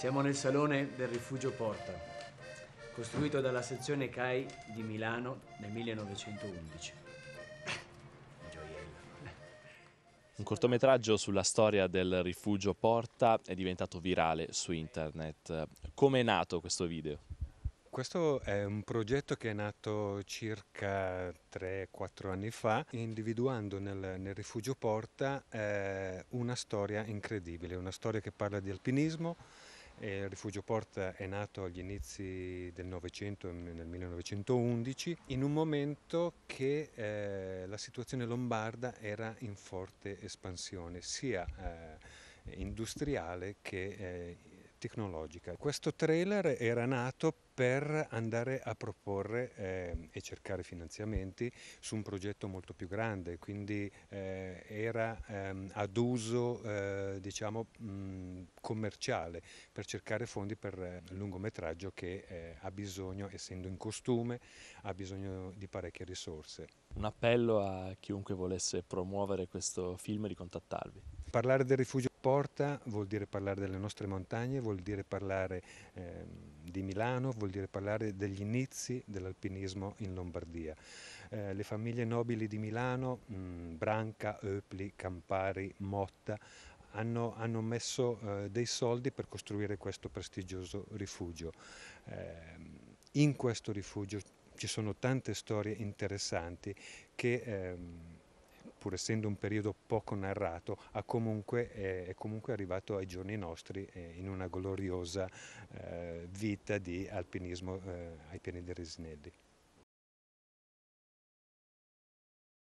Siamo nel salone del Rifugio Porta, costruito dalla sezione CAI di Milano nel 1911. Gioiella. Un cortometraggio sulla storia del Rifugio Porta è diventato virale su internet. Come è nato questo video? Questo è un progetto che è nato circa 3-4 anni fa, individuando nel, nel rifugio Porta eh, una storia incredibile, una storia che parla di alpinismo, il rifugio Porta è nato agli inizi del Novecento, nel 1911, in un momento che eh, la situazione lombarda era in forte espansione, sia eh, industriale che eh, tecnologica. Questo trailer era nato per andare a proporre eh, e cercare finanziamenti su un progetto molto più grande, quindi eh, era ehm, ad uso eh, diciamo, mh, commerciale per cercare fondi per il lungometraggio che eh, ha bisogno, essendo in costume, ha bisogno di parecchie risorse. Un appello a chiunque volesse promuovere questo film di contattarvi. Parlare del rifugio porta vuol dire parlare delle nostre montagne, vuol dire parlare eh, di Milano, vuol dire parlare degli inizi dell'alpinismo in Lombardia. Eh, le famiglie nobili di Milano, mh, mm, Branca, Öpli, Campari, Motta, hanno, hanno messo eh, dei soldi per costruire questo prestigioso rifugio. Ehm, in questo rifugio ci sono tante storie interessanti che ehm, pur essendo un periodo poco narrato, comunque, eh, è comunque arrivato ai giorni nostri eh, in una gloriosa eh, vita di alpinismo eh, ai piani del Resinelli.